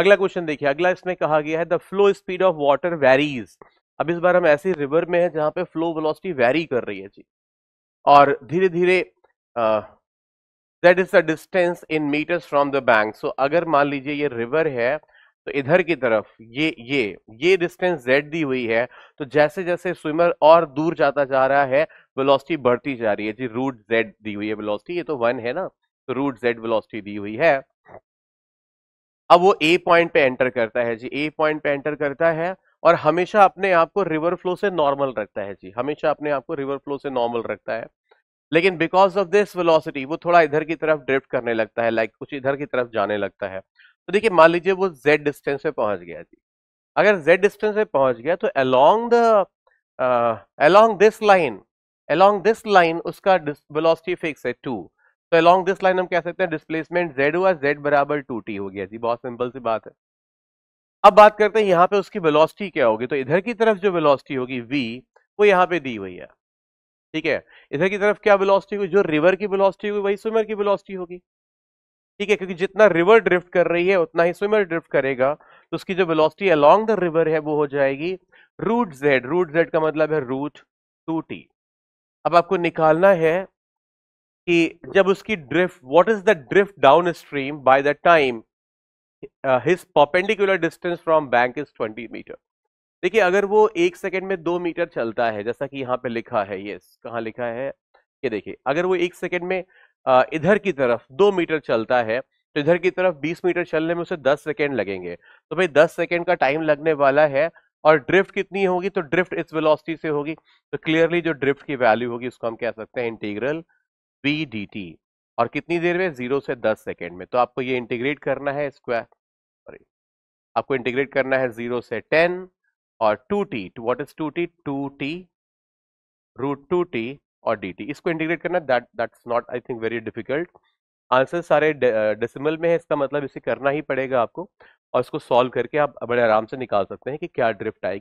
अगला क्वेश्चन देखिए अगला इसमें कहा गया है the flow speed of water varies अब इस बार हम ऐसे रिवर में है जहां पे फ्लो वेलोसिटी वेरी कर रही है जी और धीरे धीरे that is the distance in meters from the bank so अगर मान लीजिए ये रिवर है तो इधर की तरफ ये ये ये डिस्टेंस जेड दी हुई है तो जैसे जैसे स्विमर और दूर जाता जा रहा है वेलोसिटी बढ़ती जा रही है जी रूट जेड दी हुई है वेलोसिटी ये तो वन है ना तो रूट जेड वेलोसिटी दी हुई है अब वो ए पॉइंट पे एंटर करता है जी ए पॉइंट पे एंटर करता है और हमेशा अपने आप को रिवर फ्लो से नॉर्मल रखता है जी हमेशा अपने आप को रिवर फ्लो से नॉर्मल रखता है लेकिन बिकॉज ऑफ दिस वेलोसिटी वो थोड़ा इधर की तरफ ड्रिफ्ट करने लगता है लाइक कुछ इधर की तरफ जाने लगता है तो देखिए मान लीजिए वो जेड डिस्टेंस पे पहुंच गया जी अगर जेड डिस्टेंस पे पहुंच गया तो along the along this line along this line उसका वेलोसिटी फिक्स है टू तो अलॉन्ग दिस लाइन हम कह सकते हैं डिस्प्लेसमेंट जेड हुआ जेड बराबर टू टी हो गया जी बहुत सिंपल सी बात है अब बात करते हैं यहाँ पे उसकी वेलोसिटी क्या होगी तो इधर की तरफ जो वेलोसिटी होगी वी वो यहाँ पे दी हुई है ठीक है इधर की तरफ क्या वेलोसिटी होगी जो रिवर की वेलोसिटी होगी वही स्विमर की वेलोसिटी होगी ठीक है क्योंकि जितना रिवर ड्रिफ्ट कर रही है उतना ही स्विमर ड्रिफ्ट करेगा तो उसकी जो वेलोसिटी अलोंग द रिवर है वो हो जाएगी रूट जेड रूट जेड का मतलब है रूट टू टी अब आपको निकालना है कि जब उसकी drift what is the drift down stream by the time his perpendicular distance from bank is 20 meter देखिए अगर वो एक सेकेंड में दो मीटर चलता है जैसा कि यहाँ पे लिखा है यस कहाँ लिखा है ये देखिए अगर वो एक सेकेंड में uh, इधर की तरफ दो मीटर चलता है तो इधर की तरफ 20 मीटर चलने में उसे 10 सेकेंड लगेंगे तो भाई 10 सेकेंड का टाइम लगने वाला है और ड्रिफ्ट कितनी होगी तो ड्रिफ्ट इस वेलोसिटी से होगी तो क्लियरली जो ड्रिफ्ट की वैल्यू होगी उसको हम कह सकते हैं इंटीग्रल वी डी टी और कितनी देर में जीरो से दस सेकेंड में तो आपको ये इंटीग्रेट करना है स्क्वायर सॉरी आपको इंटीग्रेट करना है जीरो से टेन और two T two what is two T two T root two T और डी टी इसको इंटीग्रेट करना that that's not I think very difficult answer सारे डेसिमल में है इसका मतलब इसे करना ही पड़ेगा आपको और इसको सॉल्व करके आप बड़े आराम से निकाल सकते हैं कि क्या ड्रिफ्ट आएगी